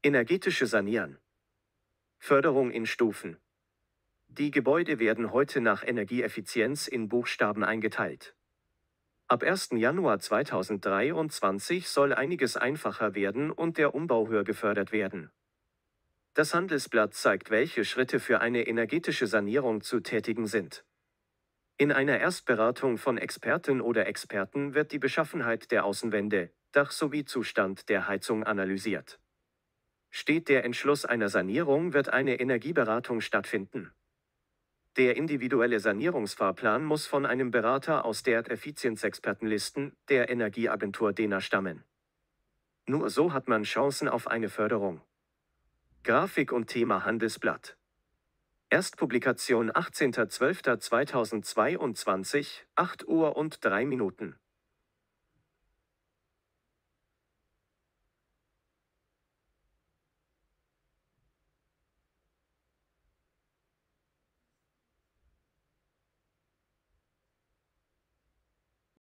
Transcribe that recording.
Energetische Sanieren. Förderung in Stufen. Die Gebäude werden heute nach Energieeffizienz in Buchstaben eingeteilt. Ab 1. Januar 2023 soll einiges einfacher werden und der Umbau höher gefördert werden. Das Handelsblatt zeigt, welche Schritte für eine energetische Sanierung zu tätigen sind. In einer Erstberatung von Experten oder Experten wird die Beschaffenheit der Außenwände, Dach sowie Zustand der Heizung analysiert. Steht der Entschluss einer Sanierung, wird eine Energieberatung stattfinden. Der individuelle Sanierungsfahrplan muss von einem Berater aus der Effizienzexpertenlisten der Energieagentur DENA stammen. Nur so hat man Chancen auf eine Förderung. Grafik und Thema Handelsblatt. Erstpublikation 18.12.2022, 8 Uhr und 3 Minuten.